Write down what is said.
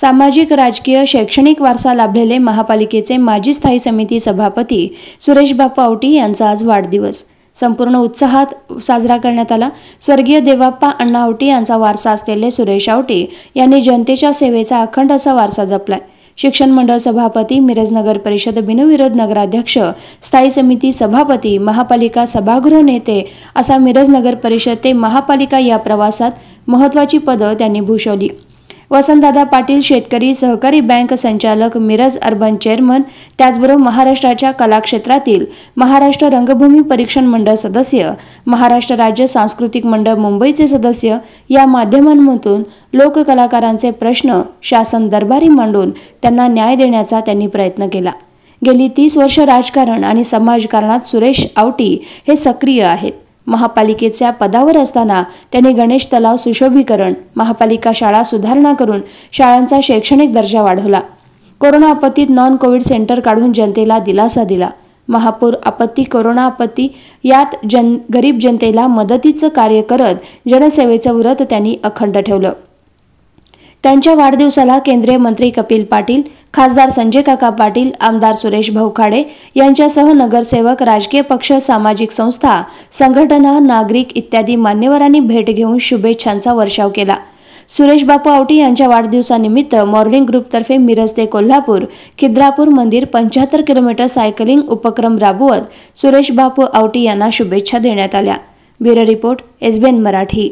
सामाजिक राजकीय शैक्षणिक वारसा लाभलेले महापालिकेचे माजी स्थायी समिती सभापती सुरेश बाप्पा आवटी यांचा आज वाढदिवस संपूर्ण उत्साहात साजरा करण्यात आला स्वर्गीय देवाप्पा अण्णा आवटी यांचा वारसा असलेले सुरेश आवटी यांनी जनतेच्या सेवेचा अखंड असा वारसा जपलाय शिक्षण मंडळ सभापती मिरज नगर परिषद बिनविरोध नगराध्यक्ष स्थायी समिती सभापती महापालिका सभागृह नेते असा मिरज नगर परिषद ते महापालिका या प्रवासात महत्त्वाची पदं त्यांनी भूषवली वसंतदादा पाटील शेतकरी सहकारी बँक संचालक मिरज अर्बन चेअरमन त्याचबरोबर महाराष्ट्राच्या कलाक्षेत्रातील महाराष्ट्र रंगभूमी परीक्षण मंडळ सदस्य महाराष्ट्र राज्य सांस्कृतिक मंडळ मुंबईचे सदस्य या माध्यमांमधून लोककलाकारांचे प्रश्न शासन दरबारी मांडून त्यांना न्याय देण्याचा त्यांनी प्रयत्न केला गेली तीस वर्ष राजकारण आणि समाजकारणात सुरेश आवटी हे सक्रिय आहेत महापालिकेच्या पदावर असताना त्यांनी गणेश तलाव सुशोभीकरण महापालिका शाळा सुधारणा करून शाळांचा शैक्षणिक दर्जा वाढवला कोरोना आपत्तीत नॉन कोविड सेंटर काढून जनतेला दिलासा दिला महापूर आपत्ती कोरोना आपत्ती यात जन गरीब जनतेला मदतीचं कार्य करत जनसेवेचं व्रत त्यांनी अखंड ठेवलं त्यांच्या वाढदिवसाला केंद्रीय मंत्री कपिल पाटील खासदार संजय काका पाटील आमदार सुरेश भाऊखाडे यांच्यासह नगरसेवक राजकीय पक्ष सामाजिक संस्था संघटना नागरिक इत्यादी मान्यवरांनी भेट घेऊन शुभेच्छांचा वर्षाव केला सुरेश बापू आवटी यांच्या वाढदिवसानिमित्त मॉर्निंग ग्रुपतर्फे मिरज ते कोल्हापूर खिद्रापूर मंदिर पंच्याहत्तर किलोमीटर सायकलिंग उपक्रम राबवत सुरेश बापू आवटी यांना शुभेच्छा देण्यात आल्या ब्युरो रिपोर्ट एसबीएन मराठी